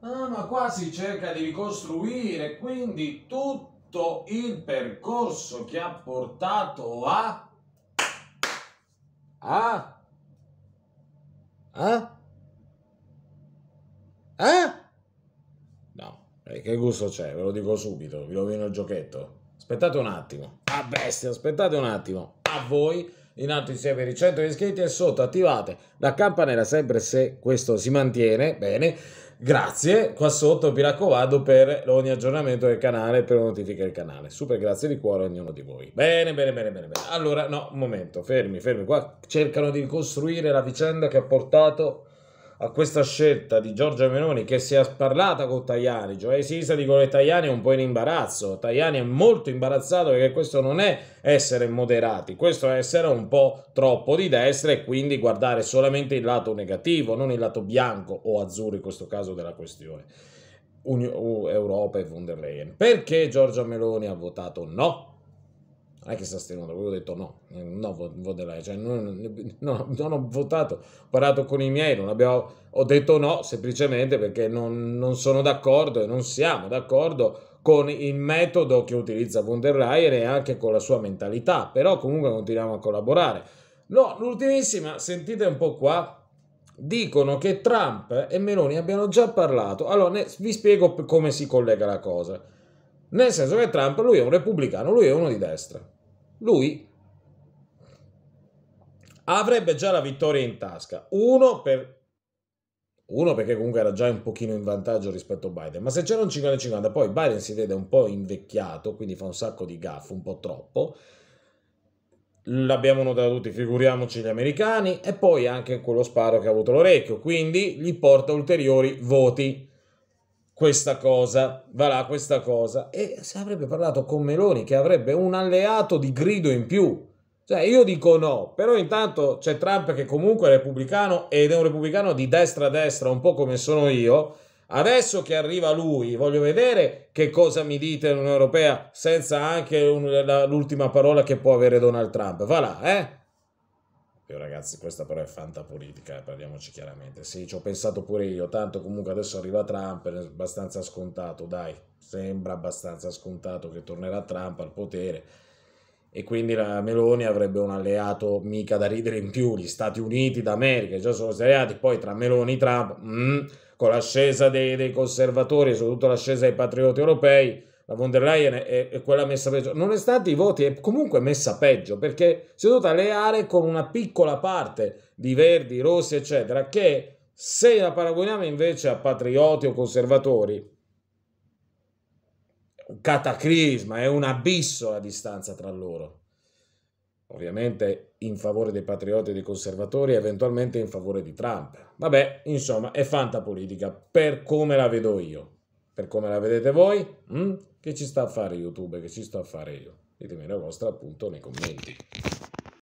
Ah, ma qua si cerca di ricostruire quindi tutto il percorso che ha portato a... A? A? A? No, eh, che gusto c'è? Ve lo dico subito, vi rovino il giochetto. Aspettate un attimo. A ah, bestia, aspettate un attimo. A voi in alto insieme per i 100 iscritti e sotto attivate la campanella sempre se questo si mantiene bene grazie qua sotto, vi raccomando, per ogni aggiornamento del canale, per notifiche del canale. Super grazie di cuore a ognuno di voi. Bene, bene, bene, bene, bene. Allora, no, un momento, fermi, fermi. Qua cercano di ricostruire la vicenda che ha portato a questa scelta di Giorgia Meloni che si è parlata con Tajani, cioè Sisa dicono che Tajani è un po' in imbarazzo, Tajani è molto imbarazzato perché questo non è essere moderati, questo è essere un po' troppo di destra e quindi guardare solamente il lato negativo, non il lato bianco o azzurro in questo caso della questione. Europa e von der Leyen. Perché Giorgia Meloni ha votato no? non è che sta stenuto, avevo detto no, eh, no voterai, cioè non, non, non, ho votato, ho parlato con i miei, abbiamo, ho detto no semplicemente perché non, non sono d'accordo e non siamo d'accordo con il metodo che utilizza von der Leyen e anche con la sua mentalità, però comunque continuiamo a collaborare. No, l'ultimissima, sentite un po' qua, dicono che Trump e Meloni abbiano già parlato. Allora, ne, vi spiego come si collega la cosa. Nel senso che Trump, lui è un repubblicano, lui è uno di destra lui avrebbe già la vittoria in tasca. Uno, per, uno perché comunque era già un pochino in vantaggio rispetto a Biden, ma se c'era un 50-50, poi Biden si vede un po' invecchiato, quindi fa un sacco di gaff, un po' troppo. L'abbiamo notato tutti, figuriamoci gli americani, e poi anche quello sparo che ha avuto l'orecchio, quindi gli porta ulteriori voti questa cosa, va là questa cosa, e se avrebbe parlato con Meloni che avrebbe un alleato di grido in più. Cioè, io dico no, però intanto c'è Trump che comunque è repubblicano ed è un repubblicano di destra a destra, un po' come sono io. Adesso che arriva lui, voglio vedere che cosa mi dite l'Unione Europea senza anche un, la, l'ultima parola che può avere Donald Trump. Va là, eh? Ecco, io ragazzi, questa però è fantapolitica, eh, parliamoci chiaramente. Sì, ci ho pensato pure io, tanto comunque adesso arriva Trump, è abbastanza scontato, dai, sembra abbastanza scontato che tornerà Trump al potere e quindi la Meloni avrebbe un alleato mica da ridere in più, gli Stati Uniti d'America già sono alleati, poi tra Meloni e Trump, mm, con l'ascesa dei, dei conservatori e soprattutto l'ascesa dei patrioti europei, la von der Leyen è, è quella messa peggio, nonostante i voti è comunque messa peggio perché si è dovuta alleare con una piccola parte di verdi, rossi, eccetera, che se la paragoniamo invece a patrioti o conservatori, un cataclisma, è un abisso la distanza tra loro. Ovviamente in favore dei patrioti e dei conservatori, eventualmente in favore di Trump. Vabbè, insomma, è fanta politica per come la vedo io per come la vedete voi, mh? Mm, che ci sta a fare YouTube, che ci sto a fare io? Ditemi la vostra appunto nei commenti.